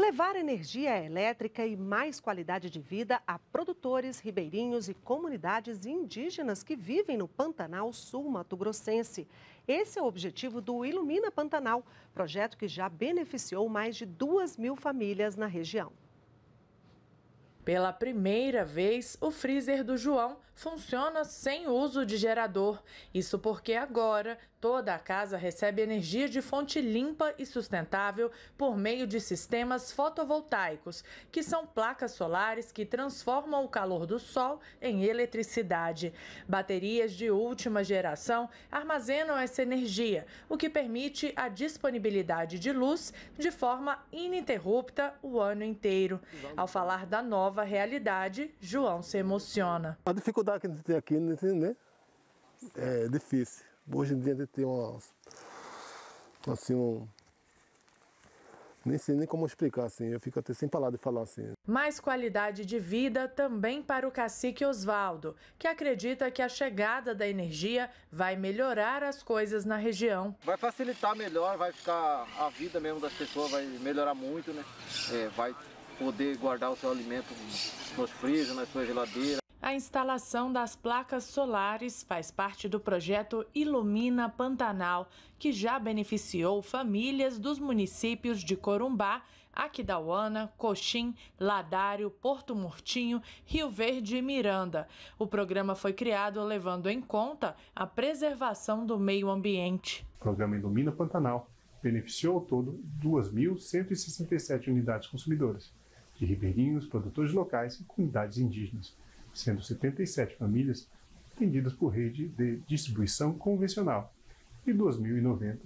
Levar energia elétrica e mais qualidade de vida a produtores, ribeirinhos e comunidades indígenas que vivem no Pantanal Sul Mato Grossense. Esse é o objetivo do Ilumina Pantanal, projeto que já beneficiou mais de 2 mil famílias na região. Pela primeira vez, o freezer do João funciona sem uso de gerador. Isso porque agora toda a casa recebe energia de fonte limpa e sustentável por meio de sistemas fotovoltaicos, que são placas solares que transformam o calor do sol em eletricidade. Baterias de última geração armazenam essa energia, o que permite a disponibilidade de luz de forma ininterrupta o ano inteiro. Ao falar da nova nova realidade, João se emociona. A dificuldade que a gente tem aqui, né, né? É difícil. Hoje em dia a gente tem uma. Assim, um, nem sei nem como explicar, assim, eu fico até sem palavras de falar assim. Mais qualidade de vida também para o cacique Osvaldo, que acredita que a chegada da energia vai melhorar as coisas na região. Vai facilitar melhor, vai ficar a vida mesmo das pessoas, vai melhorar muito, né? É, vai poder guardar o seu alimento nos freezer, na sua geladeira. A instalação das placas solares faz parte do projeto Ilumina Pantanal, que já beneficiou famílias dos municípios de Corumbá, Aquidauana, Coxim, Ladário, Porto Murtinho, Rio Verde e Miranda. O programa foi criado levando em conta a preservação do meio ambiente. O programa Ilumina Pantanal beneficiou ao todo 2.167 unidades consumidoras de ribeirinhos, produtores locais e comunidades indígenas, sendo 77 famílias atendidas por rede de distribuição convencional e 2.090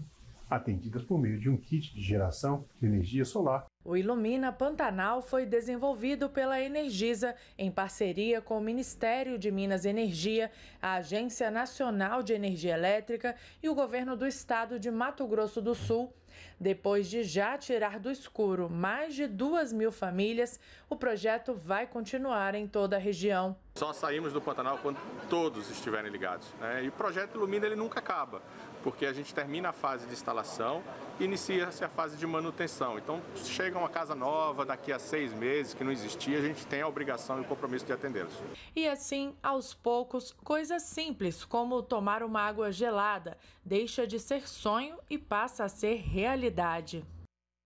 atendidas por meio de um kit de geração de energia solar. O Ilumina Pantanal foi desenvolvido pela Energisa em parceria com o Ministério de Minas e Energia, a Agência Nacional de Energia Elétrica e o Governo do Estado de Mato Grosso do Sul depois de já tirar do escuro mais de duas mil famílias, o projeto vai continuar em toda a região. Só saímos do Pantanal quando todos estiverem ligados. Né? E o projeto Ilumina ele nunca acaba, porque a gente termina a fase de instalação e inicia-se a fase de manutenção. Então, chega uma casa nova daqui a seis meses que não existia, a gente tem a obrigação e o compromisso de atendê-los. E assim, aos poucos, coisas simples como tomar uma água gelada deixa de ser sonho e passa a ser realidade realidade.